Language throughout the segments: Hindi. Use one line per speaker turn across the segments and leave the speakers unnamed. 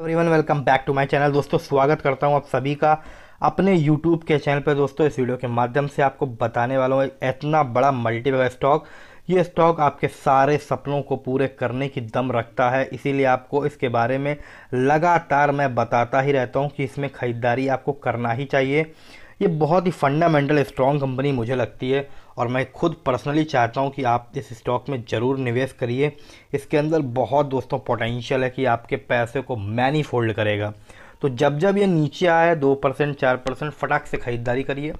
everyone welcome back to my channel दोस्तों स्वागत करता हूं आप सभी का अपने यूट्यूब के चैनल पर दोस्तों इस वीडियो के माध्यम से आपको बताने वाला हूं इतना बड़ा मल्टीपल स्टॉक ये स्टॉक आपके सारे सपनों को पूरे करने की दम रखता है इसीलिए आपको इसके बारे में लगातार मैं बताता ही रहता हूँ कि इसमें ख़रीदारी आपको करना ही चाहिए ये बहुत ही फंडामेंटल स्ट्रॉन्ग कंपनी मुझे लगती है और मैं खुद पर्सनली चाहता हूँ कि आप इस स्टॉक में ज़रूर निवेश करिए इसके अंदर बहुत दोस्तों पोटेंशियल है कि आपके पैसे को मैनी फोल्ड करेगा तो जब जब ये नीचे आए दो परसेंट चार परसेंट फटाक से ख़रीदारी करिए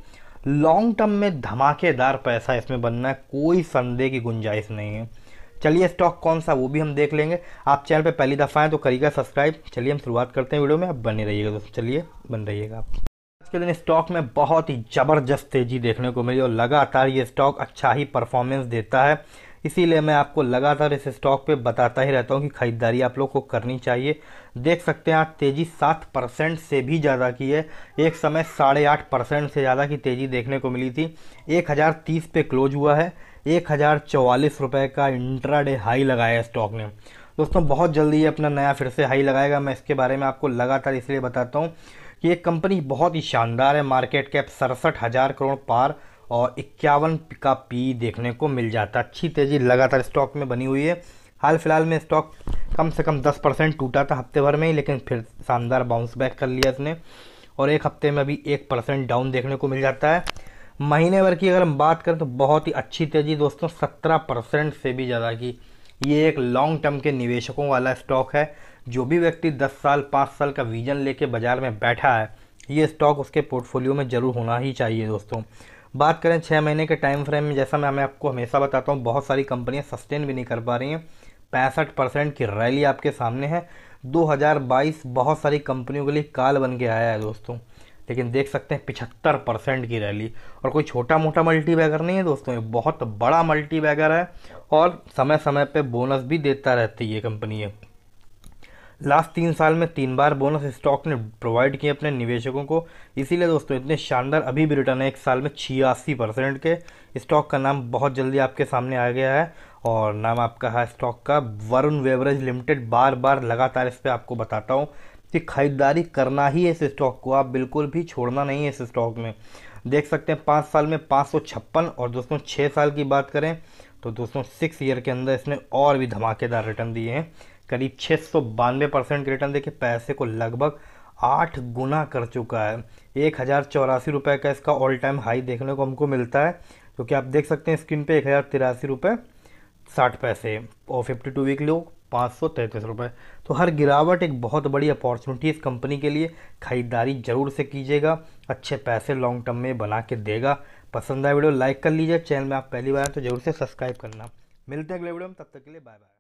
लॉन्ग टर्म में धमाकेदार पैसा इसमें बनना है कोई संदेह की गुंजाइश नहीं है चलिए स्टॉक कौन सा वो भी हम देख लेंगे आप चैनल पर पहली दफ़ा आएँ तो करिएगा सब्सक्राइब चलिए हम शुरुआत करते हैं वीडियो में आप बने रहिएगा दोस्तों चलिए बन रहिएगा आप के दिन स्टॉक में बहुत ही ज़बरदस्त तेज़ी देखने को मिली और लगातार ये स्टॉक अच्छा ही परफॉर्मेंस देता है इसीलिए मैं आपको लगातार इस स्टॉक पे बताता ही रहता हूँ कि ख़रीदारी आप लोग को करनी चाहिए देख सकते हैं आज तेज़ी सात परसेंट से भी ज़्यादा की है एक समय साढ़े आठ परसेंट से ज़्यादा की तेज़ी देखने को मिली थी एक हज़ार तीस पे क्लोज हुआ है एक हज़ार चौवालीस रुपये का इंट्राडे हाई लगाया है स्टॉक ने दोस्तों बहुत जल्दी ये अपना नया फिर से हाई लगाएगा मैं इसके बारे में आपको लगातार इसलिए बताता हूँ कि ये कंपनी बहुत ही शानदार है मार्केट कैप सड़सठ हज़ार करोड़ पार और इक्यावन का पी देखने को मिल जाता अच्छी तेज़ी लगातार स्टॉक में बनी हुई है हाल फिलहाल में स्टॉक कम से कम दस परसेंट टूटा था हफ्ते भर में ही लेकिन फिर शानदार बाउंस बैक कर लिया इसने और एक हफ्ते में अभी एक परसेंट डाउन देखने को मिल जाता है महीने भर की अगर हम बात करें तो बहुत ही अच्छी तेज़ी दोस्तों सत्रह परसेंट से भी ज़्यादा की ये एक लॉन्ग टर्म के निवेशकों वाला स्टॉक है जो भी व्यक्ति 10 साल 5 साल का विजन लेके बाज़ार में बैठा है ये स्टॉक उसके पोर्टफोलियो में ज़रूर होना ही चाहिए दोस्तों बात करें छः महीने के टाइम फ्रेम में जैसा मैं मैं आपको हमेशा बताता हूँ बहुत सारी कंपनियाँ सस्टेन भी नहीं कर पा रही हैं पैंसठ परसेंट की रैली आपके सामने है दो बहुत सारी कंपनियों के लिए काल बन के आया है दोस्तों लेकिन देख सकते हैं पिछहत्तर परसेंट की रैली और कोई छोटा मोटा मल्टी बैगर नहीं है दोस्तों ये बहुत बड़ा मल्टी बैगर है और समय समय पे बोनस भी देता रहती है ये कंपनी है लास्ट तीन साल में तीन बार बोनस स्टॉक ने प्रोवाइड किए अपने निवेशकों को इसीलिए दोस्तों इतने शानदार अभी भी रिटर्न है एक साल में छियासी परसेंट के स्टॉक का नाम बहुत जल्दी आपके सामने आ गया है और नाम आपका है स्टॉक का वरुण वेवरेज लिमिटेड बार बार लगातार इस पर आपको बताता हूँ कि खरीदारी करना ही है इस स्टॉक को आप बिल्कुल भी छोड़ना नहीं है इस स्टॉक में देख सकते हैं पाँच साल में पाँच और दोस्तों छः साल की बात करें तो दोस्तों सिक्स ईयर के अंदर इसने और भी धमाकेदार रिटर्न दिए हैं करीब छः सौ बानवे परसेंट के रिटर्न देखिए पैसे को लगभग आठ गुना कर चुका है एक हज़ार चौरासी रुपये का इसका ऑल टाइम हाई देखने को हमको मिलता है क्योंकि आप देख सकते हैं स्क्रीन पे एक हज़ार तिरासी रुपये साठ पैसे और फिफ्टी टू वीक लो पाँच सौ तैंतीस रुपये तो हर गिरावट एक बहुत बड़ी अपॉर्चुनिटी इस कंपनी के लिए ख़रीदारी ज़रूर से कीजिएगा अच्छे पैसे लॉन्ग टर्म में बना के देगा पसंद आया वीडियो लाइक कर लीजिए चैनल में आप पहली बार तो जरूर से सब्सक्राइब करना मिलते हैं अगले वीडियो में तब तक के लिए बाय बाय